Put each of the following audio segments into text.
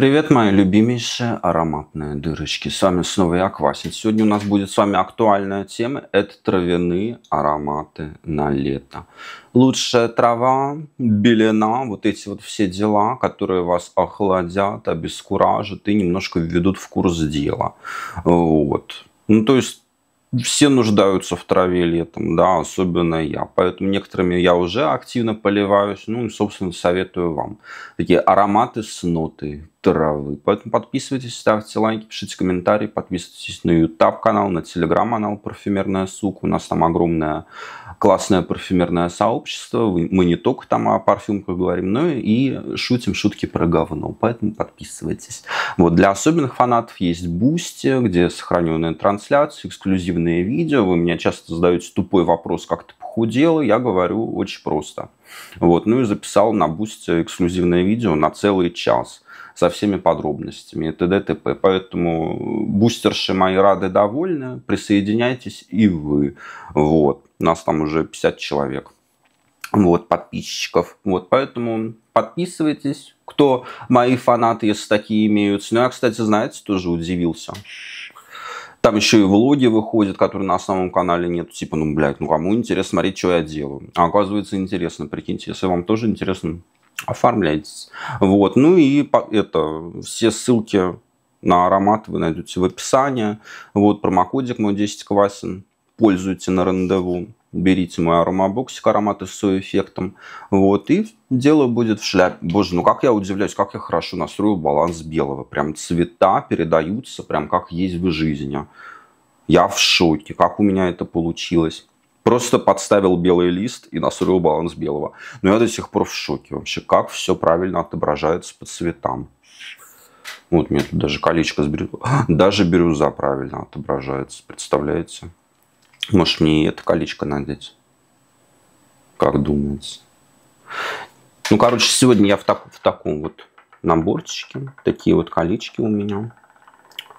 Привет, мои любимейшие ароматные дырочки. С вами снова я, Квасин. Сегодня у нас будет с вами актуальная тема. Это травяные ароматы на лето. Лучшая трава, белена, вот эти вот все дела, которые вас охладят, обескуражат и немножко введут в курс дела. Вот. Ну, то есть все нуждаются в траве летом, да, особенно я. Поэтому некоторыми я уже активно поливаюсь. Ну, и, собственно, советую вам. Такие ароматы с ноты травы. Поэтому подписывайтесь, ставьте лайки, пишите комментарии, подписывайтесь на YouTube канал, на телеграм канал Парфюмерная сука. У нас там огромная классное парфюмерное сообщество. Мы не только там о парфюмках говорим, но и шутим шутки про говно. Поэтому подписывайтесь. Вот для особенных фанатов есть Бусти, где сохраненные трансляции, эксклюзивные видео. Вы меня часто задаете тупой вопрос, как ты похудела. Я говорю очень просто. Вот. Ну и записал на Бусти эксклюзивное видео на целый час со всеми подробностями и т.д. т.п. Поэтому э, бустерши мои рады довольны, присоединяйтесь и вы. Вот. Нас там уже 50 человек. Вот, подписчиков. Вот, поэтому подписывайтесь, кто мои фанаты, если такие имеются. Ну, я, кстати, знаете, тоже удивился. Там еще и влоги выходят, которые на основном канале нет. Типа, ну, блядь, ну, кому интересно смотреть, что я делаю. А оказывается, интересно, прикиньте, если вам тоже интересно, оформляйтесь. Вот, ну и это, все ссылки на аромат вы найдете в описании. Вот, промокодик мой 10 квасин пользуете на рандеву, берите мой аромабоксик, ароматы с соэффектом, Вот, и дело будет в шляпе. Боже, ну как я удивляюсь, как я хорошо настроил баланс белого. Прям цвета передаются, прям как есть в жизни. Я в шоке, как у меня это получилось. Просто подставил белый лист и настроил баланс белого. Но я до сих пор в шоке вообще, как все правильно отображается по цветам. Вот мне тут даже колечко с бирюзой. Даже бирюза правильно отображается, представляете? Может, мне и это колечко надеть? Как думается? Ну, короче, сегодня я в, так, в таком вот наборчике. Такие вот колечки у меня.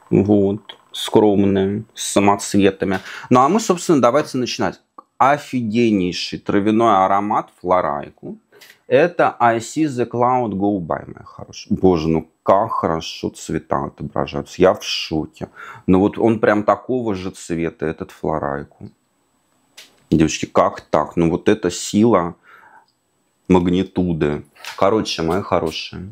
Вот. Скромные, с самоцветами. Ну, а мы, собственно, давайте начинать. Офигеннейший травяной аромат флорайку. Это I see the cloud go by, моя хорошая. Боже, ну как хорошо цвета отображаются. Я в шоке. Но ну вот он прям такого же цвета, этот флорайку. Девочки, как так? Ну вот это сила магнитуды. Короче, моя хорошая.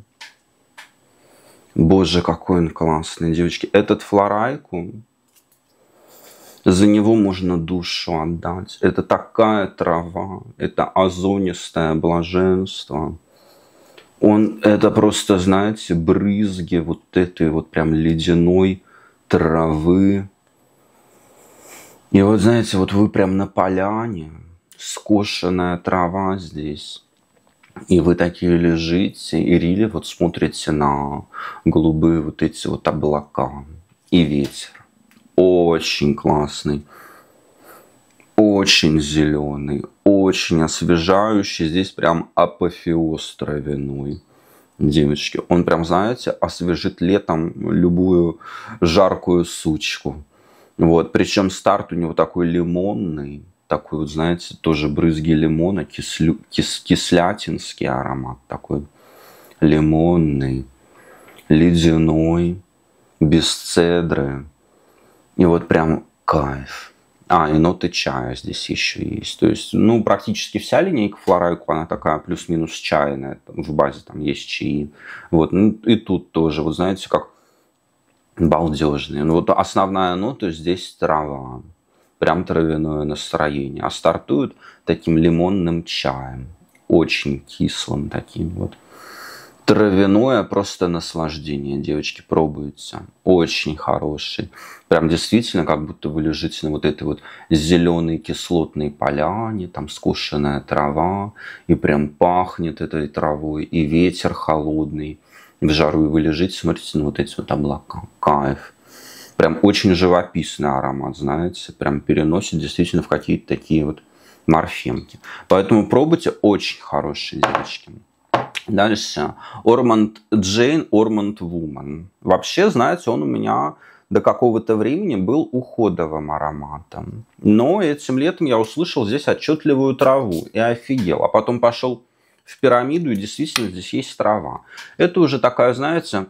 Боже, какой он классный, девочки. Этот флорайку за него можно душу отдать. Это такая трава, это озонистое блаженство. Он, это просто, знаете, брызги вот этой вот прям ледяной травы. И вот, знаете, вот вы прям на поляне, скошенная трава здесь. И вы такие лежите, и рили вот смотрите на голубые вот эти вот облака и ветер очень классный, очень зеленый, очень освежающий. Здесь прям апофеоз травяной. Девочки, он прям, знаете, освежит летом любую жаркую сучку. Вот, причем старт у него такой лимонный, такой вот, знаете, тоже брызги лимона, кислю, кис, кислятинский аромат такой, лимонный, ледяной, без цедры. И вот прям кайф. А, и ноты чая здесь еще есть. То есть, ну, практически вся линейка Флорайку, она такая плюс-минус чайная. В базе там есть чаи. Вот, ну, и тут тоже, вот знаете, как балдежные. Ну, вот основная нота здесь трава. Прям травяное настроение. А стартуют таким лимонным чаем. Очень кислым таким вот травяное просто наслаждение, девочки, пробуются, Очень хороший. Прям действительно, как будто вы лежите на вот этой вот зеленой кислотной поляне, там скошенная трава, и прям пахнет этой травой, и ветер холодный. В жару и вы лежите, смотрите на вот эти вот облака. Кайф. Прям очень живописный аромат, знаете, прям переносит действительно в какие-то такие вот морфемки. Поэтому пробуйте очень хорошие девочки. Дальше. Орманд Джейн, Орманд Вуман. Вообще, знаете, он у меня до какого-то времени был уходовым ароматом. Но этим летом я услышал здесь отчетливую траву и офигел. А потом пошел в пирамиду, и действительно здесь есть трава. Это уже такая, знаете,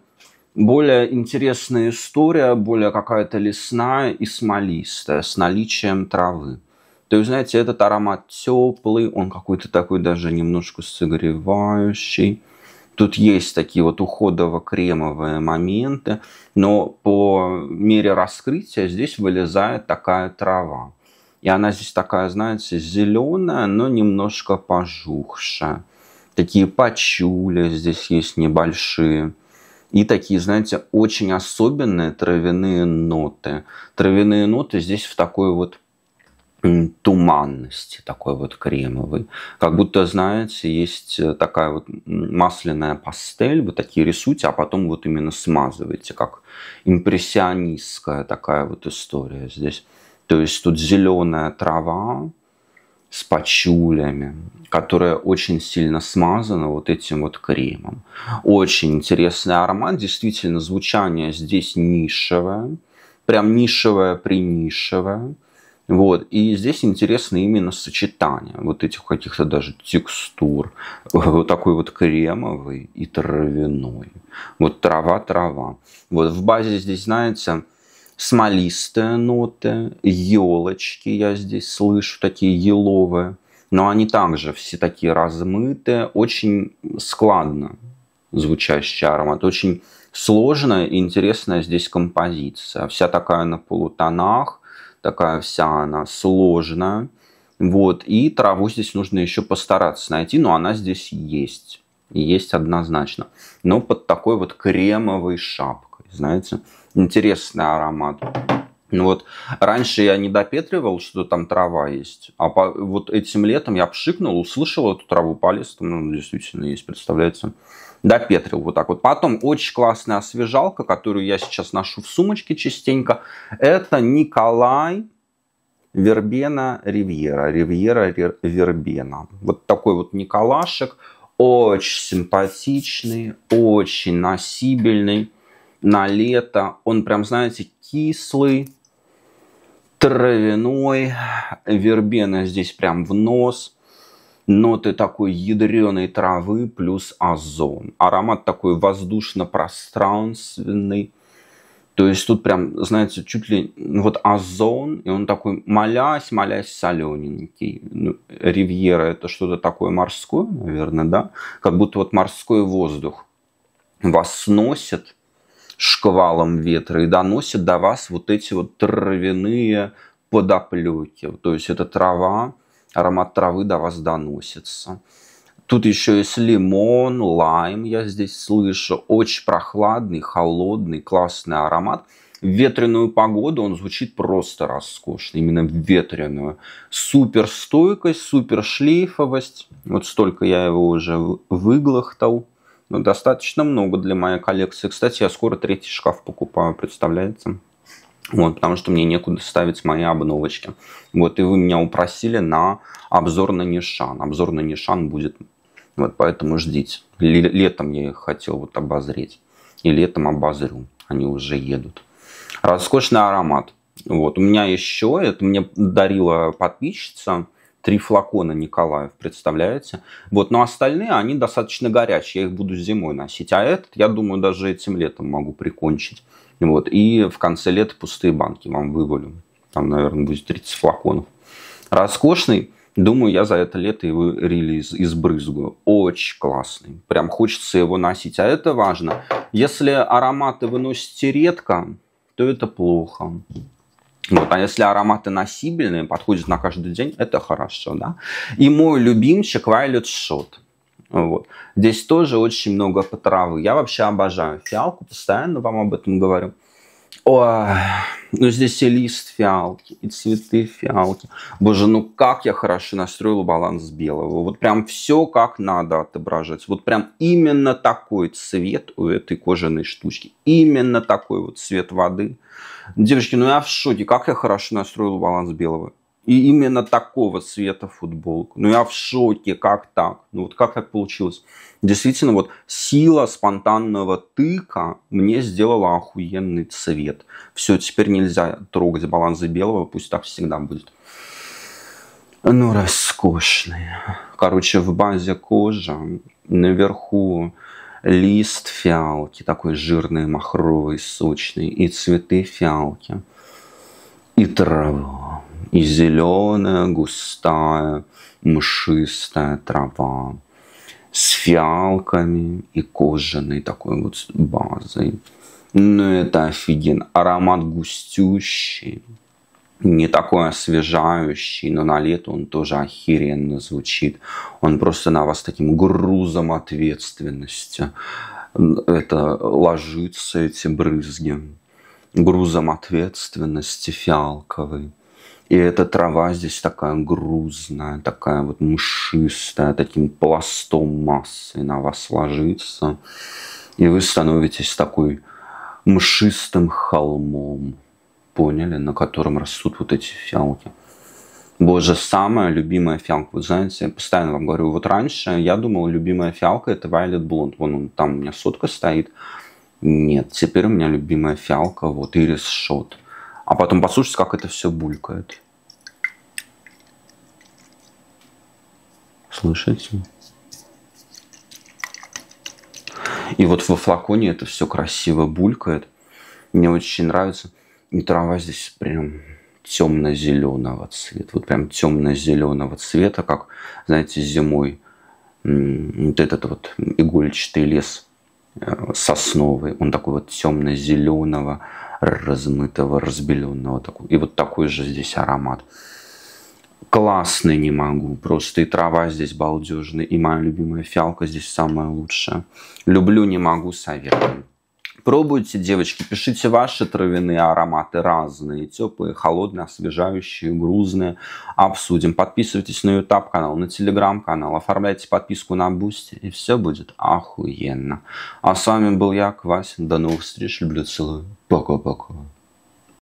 более интересная история, более какая-то лесная и смолистая, с наличием травы. То есть, знаете, этот аромат теплый, он какой-то такой даже немножко согревающий. Тут есть такие вот уходово-кремовые моменты, но по мере раскрытия здесь вылезает такая трава. И она здесь такая, знаете, зеленая, но немножко пожухшая. Такие пачули здесь есть небольшие. И такие, знаете, очень особенные травяные ноты. Травяные ноты здесь в такой вот туманности такой вот кремовый. Как будто, знаете, есть э, такая вот масляная пастель, вы такие рисуете, а потом вот именно смазываете, как импрессионистская такая вот история здесь. То есть тут зеленая трава с пачулями, которая очень сильно смазана вот этим вот кремом. Очень интересный аромат, действительно звучание здесь нишевое, прям нишевое-принишевое. нишевое при нишевое вот. И здесь интересно именно сочетание вот этих каких-то даже текстур. Вот такой вот кремовый и травяной. Вот трава-трава. Вот в базе здесь, знаете, смолистые ноты, елочки я здесь слышу, такие еловые. Но они также все такие размытые, очень складно звучащий аромат. Очень сложная и интересная здесь композиция. Вся такая на полутонах, такая вся она сложная. Вот, и траву здесь нужно еще постараться найти, но она здесь есть. Есть однозначно. Но под такой вот кремовой шапкой, знаете, интересный аромат. Ну вот раньше я не допетривал, что там трава есть, а по, вот этим летом я пшикнул, услышал эту траву, полез, там ну, действительно есть, представляется, допетрил вот так вот. Потом очень классная освежалка, которую я сейчас ношу в сумочке частенько, это Николай Вербена Ривьера, Ривьера Вербена. Вот такой вот Николашек, очень симпатичный, очень носибельный на лето. Он прям, знаете, кислый, травяной, вербена здесь прям в нос, ноты такой ядреной травы плюс озон. Аромат такой воздушно-пространственный, то есть тут прям, знаете, чуть ли ну вот озон, и он такой молясь, молясь солененький. Ну, ривьера это что-то такое морское, наверное, да? Как будто вот морской воздух вас сносит, шквалом ветра и доносит до вас вот эти вот травяные подоплеки. То есть это трава, аромат травы до вас доносится. Тут еще есть лимон, лайм, я здесь слышу. Очень прохладный, холодный, классный аромат. В ветреную погоду он звучит просто роскошно, именно в ветреную. Супер стойкость, супер шлейфовость. Вот столько я его уже выглохтал. Ну, достаточно много для моей коллекции. Кстати, я скоро третий шкаф покупаю, представляется. Вот, потому что мне некуда ставить мои обновочки. Вот, и вы меня упросили на обзор на Нишан. Обзор на Нишан будет, вот, поэтому ждите. летом я их хотел вот обозреть. И летом обозрю, они уже едут. Роскошный аромат. Вот, у меня еще, это мне дарила подписчица, Три флакона Николаев, представляете? Вот, но остальные, они достаточно горячие, я их буду зимой носить. А этот, я думаю, даже этим летом могу прикончить. Вот, и в конце лета пустые банки вам вывалю. Там, наверное, будет 30 флаконов. Роскошный. Думаю, я за это лето его релиз избрызгаю. Очень классный. Прям хочется его носить. А это важно. Если ароматы вы носите редко, то это плохо. Вот, ну, а если ароматы носибельные, подходят на каждый день, это хорошо, да. И мой любимчик Violet Shot. Вот. Здесь тоже очень много по травы. Я вообще обожаю фиалку, постоянно вам об этом говорю. О, ну здесь и лист фиалки, и цветы фиалки. Боже, ну как я хорошо настроила баланс белого. Вот прям все как надо отображать. Вот прям именно такой цвет у этой кожаной штучки. Именно такой вот цвет воды. Девочки, ну я в шоке, как я хорошо настроила баланс белого и именно такого цвета футболку. Ну я в шоке, как так? Ну вот как так получилось? Действительно, вот сила спонтанного тыка мне сделала охуенный цвет. Все, теперь нельзя трогать балансы белого, пусть так всегда будет. Ну, роскошные. Короче, в базе кожа, наверху лист фиалки, такой жирный, махровый, сочный, и цветы фиалки, и трава и зеленая густая мшистая трава с фиалками и кожаной такой вот базой. Ну, это офиген. Аромат густющий, не такой освежающий, но на лето он тоже охеренно звучит. Он просто на вас таким грузом ответственности. Это ложится эти брызги грузом ответственности фиалковый. И эта трава здесь такая грузная, такая вот мшистая, таким пластом массы на вас ложится. И вы становитесь такой мшистым холмом, поняли, на котором растут вот эти фиалки. Боже, самая любимая фиалка, вы знаете, я постоянно вам говорю, вот раньше я думал, любимая фиалка это Violet Blonde, вон он, там у меня сотка стоит. Нет, теперь у меня любимая фиалка, вот Ирис Шот. А потом послушать, как это все булькает. Слышите? И вот во флаконе это все красиво булькает. Мне очень нравится. И трава здесь прям темно-зеленого цвета. Вот прям темно-зеленого цвета, как, знаете, зимой вот этот вот игольчатый лес э, сосновый. Он такой вот темно-зеленого размытого, разбеленного. И вот такой же здесь аромат. Классный не могу. Просто и трава здесь балдежная, и моя любимая фиалка здесь самая лучшая. Люблю, не могу, советую. Пробуйте, девочки, пишите ваши травяные ароматы разные. Теплые, холодные, освежающие, грузные. Обсудим. Подписывайтесь на YouTube канал, на Telegram канал. Оформляйте подписку на Бусти и все будет охуенно. А с вами был я, Квась. До новых встреч. Люблю, целую. Пока-пока.